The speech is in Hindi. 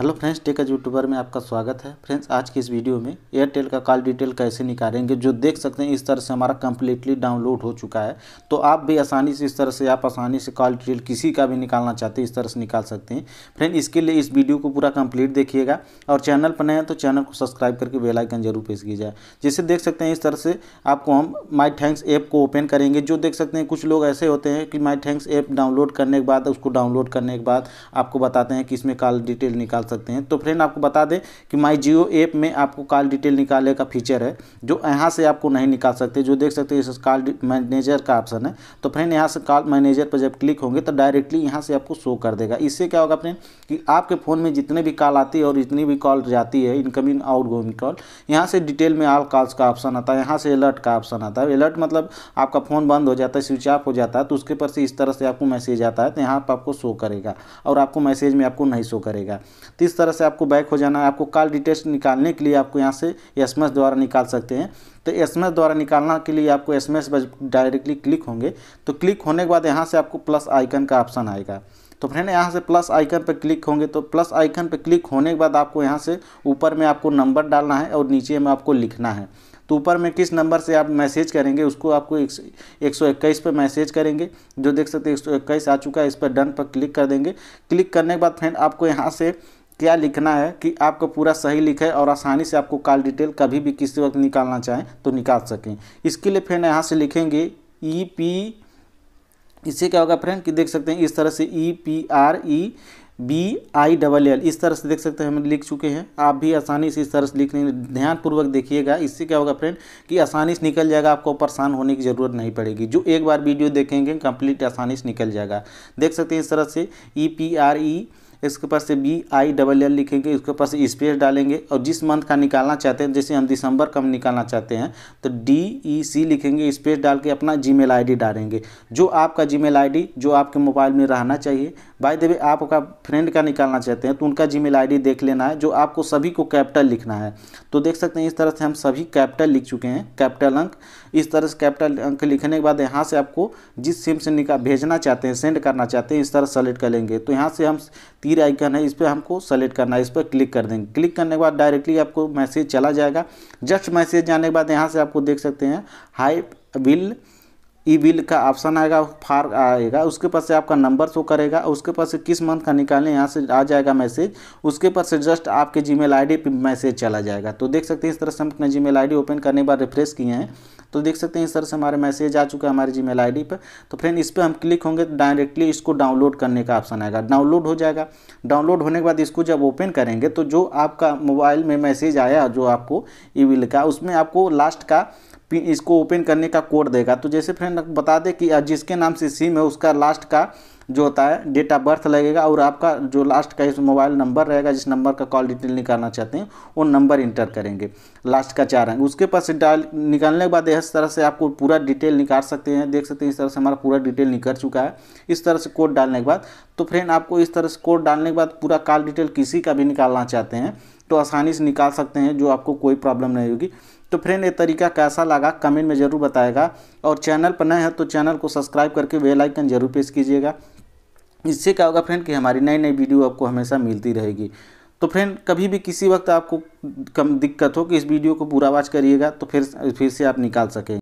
hello friends tech age YouTuber में आपका स्वागत है फ्रेंड्स आज की इस वीडियो में एयरटेल का कॉल डिटेल कैसे निकालेंगे जो देख सकते हैं इस तरह से हमारा कंप्लीटली डाउनलोड हो चुका है तो आप भी आसानी से इस तरह से आप आसानी से कॉल डिटेल किसी का भी निकालना चाहते हैं इस तरह से निकाल सकते हैं फ्रेंड इसके लिए इस वीडियो को पूरा कम्प्लीट देखिएगा और चैनल पर नए हैं तो चैनल को सब्सक्राइब करके बेलाइकन जरूर पेश की जाए जिसे देख सकते हैं इस तरह से आपको हम माई थैंक्स ऐप को ओपन करेंगे जो देख सकते हैं कुछ लोग ऐसे होते हैं कि माई थैंक्स ऐप डाउनलोड करने के बाद उसको डाउनलोड करने के बाद आपको बताते हैं कि इसमें कॉल डिटेल निकाल सकते हैं तो फ्रेंड आपको बता दें कि माई जियो ऐप में आपको कॉल डिटेल निकालने का फीचर है जो यहाँ से आपको नहीं निकाल सकते जो देख सकते हैं कॉल मैनेजर का ऑप्शन है तो फ्रेंड यहाँ से कॉल मैनेजर पर जब क्लिक होंगे तो डायरेक्टली यहाँ से आपको शो कर देगा इससे क्या होगा फ्रेंड कि आपके फ़ोन में जितने भी कॉल आती है और जितनी भी कॉल जाती है इनकमिंग आउट कॉल यहाँ से डिटेल में ऑल कॉल्स का ऑप्शन आता है यहाँ से अलर्ट का ऑप्शन आता है अलर्ट मतलब आपका फ़ोन बंद हो जाता है स्विच ऑफ हो जाता है तो उसके पर से इस तरह से आपको मैसेज आता है तो यहाँ पर आपको शो करेगा और आपको मैसेज में आपको नहीं शो करेगा तो इस तरह से आपको बैक हो जाना है आपको कॉल डिटेल्स निकालने के लिए आपको यहाँ से एस द्वारा निकाल सकते हैं तो एस द्वारा निकालना के लिए आपको एस एम डायरेक्टली क्लिक होंगे तो क्लिक होने के बाद यहाँ से आपको प्लस आइकन का ऑप्शन आएगा तो फ्रेंड यहाँ से प्लस आइकन पर क्लिक होंगे तो प्लस आइकन पर क्लिक होने के बाद आपको यहाँ से ऊपर में आपको नंबर डालना है और नीचे में आपको लिखना है तो ऊपर में किस नंबर से आप मैसेज करेंगे उसको आपको एक सौ इक्कीस पर मैसेज करेंगे जो देख सकते हैं एक सौ इक्कीस आ चुका है इस पर डन पर क्लिक कर देंगे क्लिक करने के बाद फ्रेंड आपको यहाँ से क्या लिखना है कि आपको पूरा सही लिखे और आसानी से आपको कॉल डिटेल कभी भी किसी वक्त निकालना चाहें तो निकाल सकें इसके लिए फ्रेंड यहाँ से लिखेंगे ई e पी इससे क्या होगा फ्रेंड कि देख सकते हैं इस तरह से E P R E B I double L इस तरह से देख सकते हैं हम लिख चुके हैं आप भी आसानी से इस तरह से लिख लेंगे ध्यानपूर्वक देखिएगा इससे क्या होगा फ्रेंड कि आसानी से निकल जाएगा आपको परेशान होने की ज़रूरत नहीं पड़ेगी जो एक बार वीडियो देखेंगे कंप्लीट आसानी से निकल जाएगा देख सकते हैं इस तरह से ई पी आर ई इसके पास से बी आई डबल एल लिखेंगे इसके पास स्पेस डालेंगे और जिस मंथ का निकालना चाहते हैं जैसे हम दिसंबर का निकालना चाहते हैं तो डी ई सी लिखेंगे स्पेस डाल के अपना जी मेल डालेंगे जो आपका जी मेल जो आपके मोबाइल में रहना चाहिए भाई देवी आपका फ्रेंड का निकालना चाहते हैं तो उनका जीमेल आईडी देख लेना है जो आपको सभी को कैपिटल लिखना है तो देख सकते हैं इस तरह से हम सभी कैपिटल लिख चुके हैं कैपिटल अंक इस तरह से कैपिटल अंक लिखने के बाद यहाँ से आपको जिस सिम से निकाल भेजना चाहते हैं सेंड करना चाहते हैं इस तरह सेलेक्ट कर लेंगे तो यहाँ से हम तीर आइकन है इस पर हमको सेलेक्ट करना है इस पर क्लिक कर देंगे क्लिक करने के बाद डायरेक्टली आपको मैसेज चला जाएगा जस्ट मैसेज जाने के बाद यहाँ से आपको देख सकते हैं हाई विल ई बिल का ऑप्शन आएगा फार आएगा उसके पास से आपका नंबर शो करेगा उसके पास से किस मंथ का निकालें यहाँ से आ जाएगा मैसेज उसके पास से जस्ट आपके जी मेल आई मैसेज चला जाएगा तो देख सकते हैं इस तरह से हम अपना जी मेल ओपन करने के बाद रिफ्रेश किए हैं तो देख सकते हैं इस तरह से हमारे मैसेज आ चुका है हमारे जी मेल पर तो फ्रेंड इस पर हम क्लिक होंगे तो डायरेक्टली इसको डाउनलोड करने का ऑप्शन आएगा डाउनलोड हो जाएगा डाउनलोड होने के बाद इसको जब ओपन करेंगे तो जो आपका मोबाइल में मैसेज आया जो आपको ई बिल का उसमें आपको लास्ट का इसको ओपन करने का कोड देगा तो जैसे फ्रेंड बता दें कि जिसके नाम से सिम है उसका लास्ट का जो होता है डेट ऑफ बर्थ लगेगा और आपका जो लास्ट का मोबाइल नंबर रहेगा जिस नंबर का कॉल डिटेल निकालना चाहते हैं वो नंबर इंटर करेंगे लास्ट का चार अंक उसके पास डाल निकालने के बाद इस तरह से आपको पूरा डिटेल निकाल सकते हैं देख सकते हैं इस तरह से हमारा पूरा डिटेल निकल चुका है इस तरह से कोड डालने के बाद तो फ्रेंड आपको इस तरह से कोड डालने के बाद पूरा कॉल डिटेल किसी का भी निकालना चाहते हैं तो आसानी से निकाल सकते हैं जो आपको कोई प्रॉब्लम नहीं होगी तो फ्रेंड ये तरीका कैसा लगा कमेंट में ज़रूर बताएगा और चैनल पर नए हैं तो चैनल को सब्सक्राइब करके बेल आइकन जरूर प्रेस कीजिएगा इससे क्या होगा फ्रेंड कि हमारी नई नई वीडियो आपको हमेशा मिलती रहेगी तो फ्रेंड कभी भी किसी वक्त आपको कम दिक्कत हो कि इस वीडियो को पूरा वाच करिएगा तो फिर फिर से आप निकाल सकें